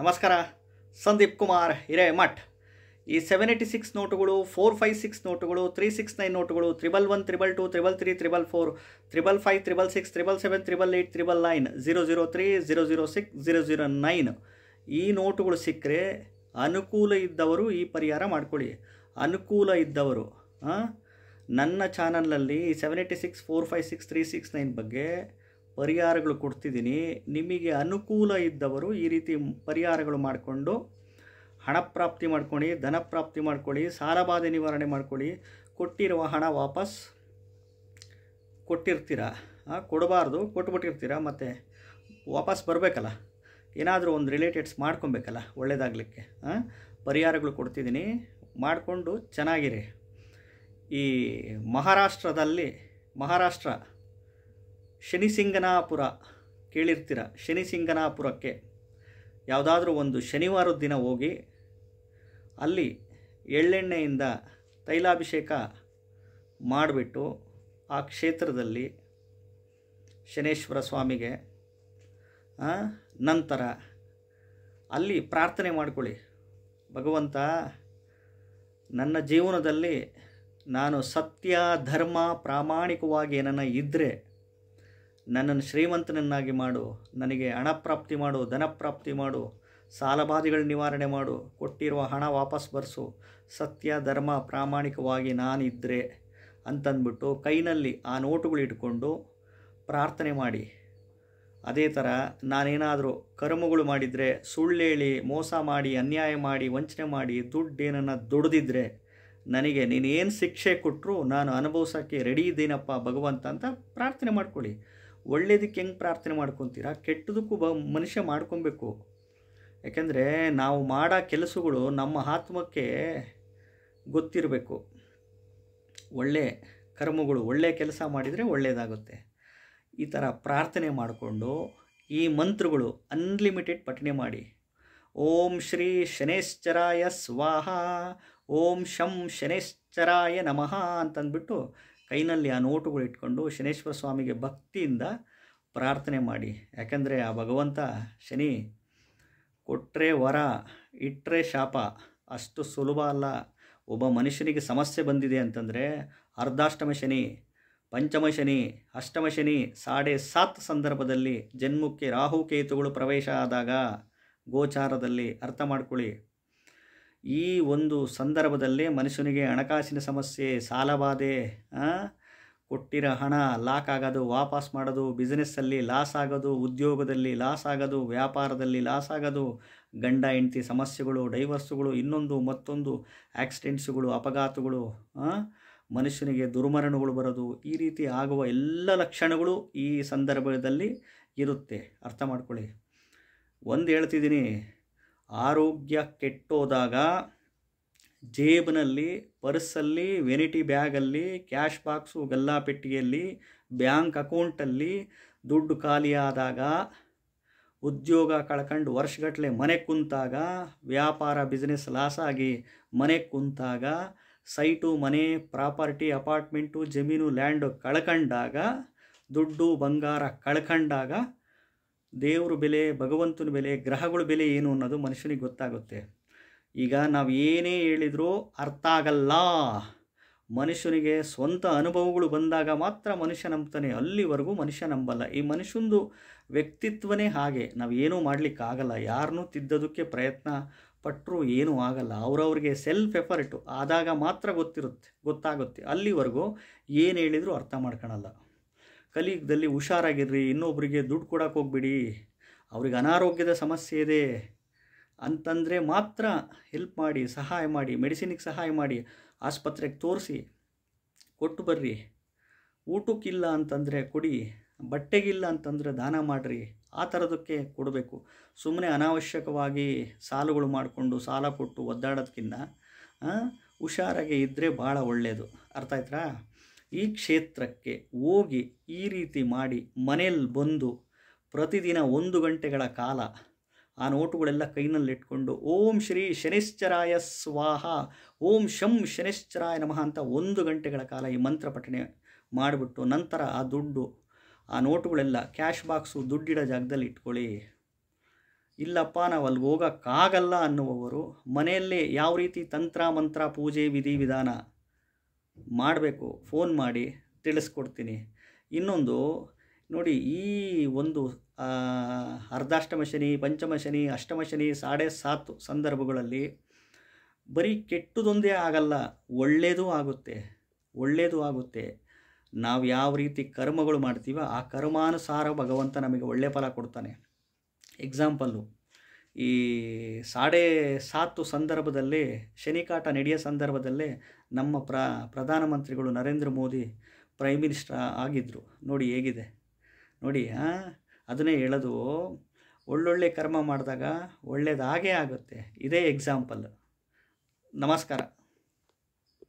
ನಮಸ್ಕಾರ ಸಂದೀಪ್ ಕುಮಾರ್ ಹಿರೇಮಠ್ ಈ seven eighty six ನೋಟುಗಳು ಫೋರ್ ಫೈವ್ ಸಿಕ್ಸ್ ನೋಟುಗಳು ತ್ರೀ ಸಿಕ್ಸ್ ನೈನ್ ನೋಟುಗಳು triple one triple two triple three triple four triple five triple six triple seven triple eight triple nine zero zero three zero zero six zero zero nine ಈ ನೋಟುಗಳು ಸಿಕ್ಕರೆ ಅನುಕೂಲ ಇದ್ದವರು ಈ ಪರಿಹಾರ ಮಾಡಿಕೊಳ್ಳಿ ಅನುಕೂಲ ಇದ್ದವರು ಹಾಂ ನನ್ನ ಚಾನಲ್ನಲ್ಲಿ seven eighty six four five six three six nine ಬಗ್ಗೆ ಪರಿಹಾರಗಳು ಕೊಡ್ತಿದ್ದೀನಿ ನಿಮಗೆ ಅನುಕೂಲ ಇದ್ದವರು ಈ ರೀತಿ ಪರಿಹಾರಗಳು ಮಾಡಿಕೊಂಡು ಹಣ ಪ್ರಾಪ್ತಿ ಮಾಡ್ಕೊಳ್ಳಿ ಧನ ಪ್ರಾಪ್ತಿ ಮಾಡ್ಕೊಳ್ಳಿ ಸಾಲಬಾಧೆ ನಿವಾರಣೆ ಮಾಡ್ಕೊಳ್ಳಿ ಕೊಟ್ಟಿರುವ ಹಣ ವಾಪಸ್ ಕೊಟ್ಟಿರ್ತೀರ ಕೊಡಬಾರ್ದು ಕೊಟ್ಬಿಟ್ಟಿರ್ತೀರ ಮತ್ತು ವಾಪಸ್ ಬರಬೇಕಲ್ಲ ಏನಾದರೂ ಒಂದು ರಿಲೇಟೆಡ್ಸ್ ಮಾಡ್ಕೊಬೇಕಲ್ಲ ಒಳ್ಳೆಯದಾಗಲಿಕ್ಕೆ ಪರಿಹಾರಗಳು ಕೊಡ್ತಿದ್ದೀನಿ ಮಾಡಿಕೊಂಡು ಚೆನ್ನಾಗಿರಿ ಈ ಮಹಾರಾಷ್ಟ್ರದಲ್ಲಿ ಮಹಾರಾಷ್ಟ್ರ ಶನಿಸಿಂಗನಾಪುರ ಕೇಳಿರ್ತೀರ ಶನಿಸಿಂಗನಾಪುರಕ್ಕೆ ಯಾವುದಾದ್ರೂ ಒಂದು ಶನಿವಾರದ ದಿನ ಹೋಗಿ ಅಲ್ಲಿ ಎಳ್ಳೆಣ್ಣೆಯಿಂದ ತೈಲಾಭಿಷೇಕ ಮಾಡಿಬಿಟ್ಟು ಆ ಕ್ಷೇತ್ರದಲ್ಲಿ ಶನೇಶ್ವರ ಸ್ವಾಮಿಗೆ ನಂತರ ಅಲ್ಲಿ ಪ್ರಾರ್ಥನೆ ಮಾಡಿಕೊಳ್ಳಿ ಭಗವಂತ ನನ್ನ ಜೀವನದಲ್ಲಿ ನಾನು ಸತ್ಯ ಧರ್ಮ ಪ್ರಾಮಾಣಿಕವಾಗಿ ಏನನ್ನ ಇದ್ದರೆ ನನ್ನನ್ನು ಶ್ರೀಮಂತನನ್ನಾಗಿ ಮಾಡು ನನಗೆ ಹಣ ಪ್ರಾಪ್ತಿ ಮಾಡು ಧನಪ್ರಾಪ್ತಿ ಪ್ರಾಪ್ತಿ ಮಾಡು ಸಾಲಬಾಧೆಗಳ ನಿವಾರಣೆ ಮಾಡು ಕೊಟ್ಟಿರುವ ಹಣ ವಾಪಸ್ ಬರೆಸು ಸತ್ಯ ಧರ್ಮ ಪ್ರಾಮಾಣಿಕವಾಗಿ ನಾನಿದ್ದರೆ ಅಂತಂದ್ಬಿಟ್ಟು ಕೈನಲ್ಲಿ ಆ ನೋಟುಗಳು ಇಟ್ಕೊಂಡು ಪ್ರಾರ್ಥನೆ ಮಾಡಿ ಅದೇ ಥರ ನಾನೇನಾದರೂ ಕರ್ಮಗಳು ಮಾಡಿದರೆ ಸುಳ್ಳೇಳಿ ಮೋಸ ಮಾಡಿ ಅನ್ಯಾಯ ಮಾಡಿ ವಂಚನೆ ಮಾಡಿ ಏನನ್ನ ದುಡ್ದಿದ್ರೆ ನನಗೆ ನೀನೇನು ಶಿಕ್ಷೆ ಕೊಟ್ಟರು ನಾನು ಅನುಭವಿಸೋಕ್ಕೆ ರೆಡಿ ಇದ್ದೀನಪ್ಪ ಭಗವಂತ ಅಂತ ಪ್ರಾರ್ಥನೆ ಮಾಡ್ಕೊಳ್ಳಿ ಒಳ್ಳೇದಕ್ಕೆ ಹೆಂಗೆ ಪ್ರಾರ್ಥನೆ ಮಾಡ್ಕೊತೀರಾ ಕೆಟ್ಟದಕ್ಕೂ ಬ ಮನುಷ್ಯ ಮಾಡ್ಕೊಬೇಕು ಯಾಕೆಂದರೆ ನಾವು ಮಾಡೋ ಕೆಲಸಗಳು ನಮ್ಮ ಆತ್ಮಕ್ಕೆ ಗೊತ್ತಿರಬೇಕು ಒಳ್ಳೆ ಕರ್ಮಗಳು ಒಳ್ಳೆ ಕೆಲಸ ಮಾಡಿದರೆ ಒಳ್ಳೆಯದಾಗುತ್ತೆ ಈ ಥರ ಪ್ರಾರ್ಥನೆ ಮಾಡಿಕೊಂಡು ಈ ಮಂತ್ರಗಳು ಅನ್ಲಿಮಿಟೆಡ್ ಪಠಣೆ ಮಾಡಿ ಓಂ ಶ್ರೀ ಶನೇಶ್ಚರಾಯ ಸ್ವಾಹ ಓಂ ಶಂ ಶನೇಶ್ಚರಾಯ ನಮಃ ಅಂತಂದ್ಬಿಟ್ಟು ಕೈನಲ್ಲಿ ಆ ನೋಟುಗಳು ಇಟ್ಕೊಂಡು ಶನೇಶ್ವರ ಸ್ವಾಮಿಗೆ ಭಕ್ತಿಯಿಂದ ಪ್ರಾರ್ಥನೆ ಮಾಡಿ ಯಾಕೆಂದರೆ ಆ ಭಗವಂತ ಶನಿ ಕೊಟ್ಟರೆ ವರ ಇಟ್ಟರೆ ಶಾಪ ಅಷ್ಟು ಸುಲಭ ಅಲ್ಲ ಒಬ್ಬ ಮನುಷ್ಯನಿಗೆ ಸಮಸ್ಯೆ ಬಂದಿದೆ ಅಂತಂದರೆ ಅರ್ಧಾಷ್ಟಮ ಶನಿ ಪಂಚಮ ಶನಿ ಅಷ್ಟಮ ಶನಿ ಸಾಡೆ ಸಾತ್ ಸಂದರ್ಭದಲ್ಲಿ ಜನ್ಮಕ್ಕೆ ರಾಹುಕೇತುಗಳು ಪ್ರವೇಶ ಆದಾಗ ಗೋಚಾರದಲ್ಲಿ ಅರ್ಥ ಮಾಡ್ಕೊಳ್ಳಿ ಈ ಒಂದು ಸಂದರ್ಭದಲ್ಲಿ ಮನುಷ್ಯನಿಗೆ ಹಣಕಾಸಿನ ಸಮಸ್ಯೆ ಸಾಲಬಾಧೆ ಕೊಟ್ಟಿರೋ ಹಣ ಲಾಕ್ ಆಗೋದು ವಾಪಸ್ ಮಾಡೋದು ಬಿಸ್ನೆಸ್ಸಲ್ಲಿ ಲಾಸ್ ಆಗೋದು ಉದ್ಯೋಗದಲ್ಲಿ ಲಾಸ್ ಆಗೋದು ವ್ಯಾಪಾರದಲ್ಲಿ ಲಾಸ್ ಆಗೋದು ಗಂಡ ಹೆಂಡತಿ ಸಮಸ್ಯೆಗಳು ಡೈವರ್ಸುಗಳು ಇನ್ನೊಂದು ಮತ್ತೊಂದು ಆಕ್ಸಿಡೆಂಟ್ಸ್ಗಳು ಅಪಘಾತಗಳು ಮನುಷ್ಯನಿಗೆ ದುರ್ಮರಣಗಳು ಬರೋದು ಈ ರೀತಿ ಆಗುವ ಎಲ್ಲ ಲಕ್ಷಣಗಳು ಈ ಸಂದರ್ಭದಲ್ಲಿ ಇರುತ್ತೆ ಅರ್ಥ ಮಾಡ್ಕೊಳ್ಳಿ ಒಂದು ಹೇಳ್ತಿದ್ದೀನಿ ಆರೋಗ್ಯ ಕೆಟ್ಟೋದಾಗ ಜೇಬಿನಲ್ಲಿ ಪರ್ಸಲ್ಲಿ ವೆನಿಟಿ ಬ್ಯಾಗಲ್ಲಿ ಕ್ಯಾಶ್ ಬಾಕ್ಸು ಪೆಟ್ಟಿಗೆಯಲ್ಲಿ ಬ್ಯಾಂಕ್ ಅಕೌಂಟಲ್ಲಿ ದುಡ್ಡು ಖಾಲಿಯಾದಾಗ ಉದ್ಯೋಗ ಕಳ್ಕೊಂಡು ವರ್ಷಗಟ್ಟಲೆ ಮನೆ ಕುಂತಾಗ ವ್ಯಾಪಾರ ಬಿಸ್ನೆಸ್ ಲಾಸ್ ಆಗಿ ಮನೆ ಕುಂತಾಗ ಸೈಟು ಮನೆ ಪ್ರಾಪರ್ಟಿ ಅಪಾರ್ಟ್ಮೆಂಟು ಜಮೀನು ಲ್ಯಾಂಡು ಕಳ್ಕೊಂಡಾಗ ದುಡ್ಡು ಬಂಗಾರ ಕಳ್ಕೊಂಡಾಗ ದೇವ್ರ ಬೆಲೆ ಭಗವಂತನ ಬೆಲೆ ಗ್ರಹಗಳ ಬೆಲೆ ಏನು ಅನ್ನೋದು ಮನುಷ್ಯನಿಗೆ ಗೊತ್ತಾಗುತ್ತೆ ಈಗ ನಾವು ಏನೇ ಹೇಳಿದರೂ ಅರ್ಥ ಆಗಲ್ಲ ಮನುಷ್ಯನಿಗೆ ಸ್ವಂತ ಅನುಭವಗಳು ಬಂದಾಗ ಮಾತ್ರ ಮನುಷ್ಯ ನಂಬ್ತಾನೆ ಅಲ್ಲಿವರೆಗೂ ಮನುಷ್ಯ ನಂಬಲ್ಲ ಈ ಮನುಷ್ಯಂದು ವ್ಯಕ್ತಿತ್ವನೇ ಹಾಗೆ ನಾವು ಏನೂ ಮಾಡಲಿಕ್ಕಾಗಲ್ಲ ಯಾರನ್ನೂ ತಿದ್ದೋದಕ್ಕೆ ಪ್ರಯತ್ನ ಪಟ್ಟರೂ ಏನೂ ಆಗಲ್ಲ ಅವರವ್ರಿಗೆ ಸೆಲ್ಫ್ ಎಫರ್ಟು ಆದಾಗ ಮಾತ್ರ ಗೊತ್ತಿರುತ್ತೆ ಗೊತ್ತಾಗುತ್ತೆ ಅಲ್ಲಿವರೆಗೂ ಏನು ಹೇಳಿದರೂ ಅರ್ಥ ಮಾಡ್ಕೊಳಲ್ಲ ಕಲೀಗದಲ್ಲಿ ಹುಷಾರಾಗಿರ್ರಿ ಇನ್ನೊಬ್ಬರಿಗೆ ದುಡ್ಡು ಕೊಡೋಕೆ ಹೋಗ್ಬಿಡಿ ಅವ್ರಿಗೆ ಅನಾರೋಗ್ಯದ ಸಮಸ್ಯೆ ಇದೆ ಅಂತಂದರೆ ಮಾತ್ರ ಹೆಲ್ಪ್ ಮಾಡಿ ಸಹಾಯ ಮಾಡಿ ಮೆಡಿಸಿನಿಗೆ ಸಹಾಯ ಮಾಡಿ ಆಸ್ಪತ್ರೆಗೆ ತೋರಿಸಿ ಕೊಟ್ಟು ಬರ್ರಿ ಊಟಕ್ಕಿಲ್ಲ ಅಂತಂದರೆ ಕೊಡಿ ಬಟ್ಟೆಗಿಲ್ಲ ಅಂತಂದರೆ ದಾನ ಮಾಡಿರಿ ಆ ಥರದಕ್ಕೆ ಕೊಡಬೇಕು ಸುಮ್ಮನೆ ಅನಾವಶ್ಯಕವಾಗಿ ಸಾಲುಗಳು ಮಾಡಿಕೊಂಡು ಸಾಲ ಕೊಟ್ಟು ಒದ್ದಾಡೋದಕ್ಕಿಂತ ಹುಷಾರಾಗಿ ಇದ್ದರೆ ಭಾಳ ಒಳ್ಳೆಯದು ಅರ್ಥ ಆಯ್ತಾ ಈ ಕ್ಷೇತ್ರಕ್ಕೆ ಹೋಗಿ ಈ ರೀತಿ ಮಾಡಿ ಮನೇಲಿ ಬಂದು ಪ್ರತಿದಿನ ಒಂದು ಗಂಟೆಗಳ ಕಾಲ ಆ ನೋಟುಗಳೆಲ್ಲ ಕೈನಲ್ಲಿಟ್ಕೊಂಡು ಓಂ ಶ್ರೀ ಶನಿಶ್ಚರಾಯ ಸ್ವಾಹ ಓಂ ಶಂ ಶನಿಶ್ಚರಾಯ ನಮಃ ಅಂತ ಒಂದು ಗಂಟೆಗಳ ಕಾಲ ಈ ಮಂತ್ರ ಪಠಣೆ ಮಾಡಿಬಿಟ್ಟು ನಂತರ ಆ ದುಡ್ಡು ಆ ನೋಟುಗಳೆಲ್ಲ ಕ್ಯಾಶ್ ಬಾಕ್ಸು ದುಡ್ಡಿಡೋ ಜಾಗದಲ್ಲಿ ಇಟ್ಕೊಳ್ಳಿ ಇಲ್ಲಪ್ಪ ನಾವು ಅಲ್ಲಿಗೆ ಹೋಗೋಕ್ಕಾಗಲ್ಲ ಅನ್ನುವವರು ಮನೆಯಲ್ಲೇ ಯಾವ ರೀತಿ ತಂತ್ರ ಮಂತ್ರ ಪೂಜೆ ವಿಧಿ ವಿಧಾನ ಮಾಡಬೇಕು ಫೋನ್ ಮಾಡಿ ತಿಳಿಸ್ಕೊಡ್ತೀನಿ ಇನ್ನೊಂದು ನೋಡಿ ಈ ಒಂದು ಅರ್ಧಾಷ್ಟಮ ಶನಿ ಪಂಚಮ ಶನಿ ಅಷ್ಟಮ ಶನಿ ಸಾಡೆ ಸಾತು ಸಂದರ್ಭಗಳಲ್ಲಿ ಬರೀ ಕೆಟ್ಟದೊಂದೇ ಆಗಲ್ಲ ಒಳ್ಳೆಯದೂ ಆಗುತ್ತೆ ಒಳ್ಳೆಯದು ಆಗುತ್ತೆ ನಾವು ಯಾವ ರೀತಿ ಕರ್ಮಗಳು ಮಾಡ್ತೀವೋ ಆ ಕರ್ಮಾನುಸಾರ ಭಗವಂತ ನಮಗೆ ಒಳ್ಳೆ ಫಲ ಕೊಡ್ತಾನೆ ಎಕ್ಸಾಂಪಲ್ಲು ಈ ಸಾಡೆ ಸಾತು ಸಂದರ್ಭದಲ್ಲಿ ಶನಿಕಾಟ ನಡೆಯೋ ಸಂದರ್ಭದಲ್ಲಿ ನಮ್ಮ ಪ್ರ ಪ್ರಧಾನಮಂತ್ರಿಗಳು ನರೇಂದ್ರ ಮೋದಿ ಪ್ರೈಮ್ ಮಿನಿಸ್ಟ್ರ ಆಗಿದ್ದರು ನೋಡಿ ಹೇಗಿದೆ ನೋಡಿ ಅದನ್ನೇ ಹೇಳೋದು ಒಳ್ಳೊಳ್ಳೆ ಕರ್ಮ ಮಾಡಿದಾಗ ಒಳ್ಳೆಯದಾಗೇ ಆಗುತ್ತೆ ಇದೇ ಎಕ್ಸಾಂಪಲ್ ನಮಸ್ಕಾರ